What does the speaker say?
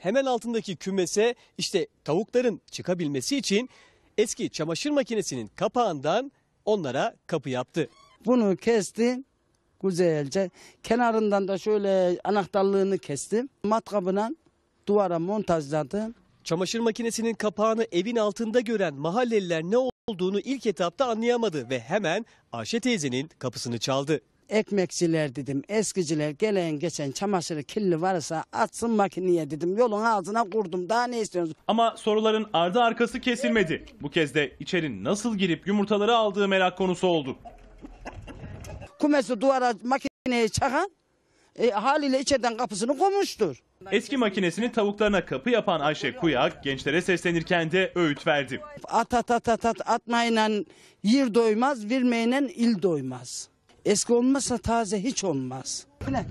hemen altındaki kümese işte tavukların çıkabilmesi için eski çamaşır makinesinin kapağından onlara kapı yaptı. Bunu kestim güzelce. Kenarından da şöyle anahtarlığını kestim. Matkabına duvara montajladım. Çamaşır makinesinin kapağını evin altında gören mahalleliler ne olduğunu ilk etapta anlayamadı ve hemen Ayşe teyzenin kapısını çaldı ekmekçiler dedim, eskiciler gelen geçen çamaşırı kirli varsa atsın makineye dedim. Yolun ağzına kurdum. Daha ne istiyorsunuz? Ama soruların ardı arkası kesilmedi. Bu kez de içeri nasıl girip yumurtaları aldığı merak konusu oldu. Kumesi duvara makineyi çakan e, haliyle içeriden kapısını koymuştur. Eski makinesini tavuklarına kapı yapan Ayşe Kuyak gençlere seslenirken de öğüt verdi. At at at at, at atmayla yer doymaz, vermeyle il doymaz. Eski olmazsa taze hiç olmaz. Pile,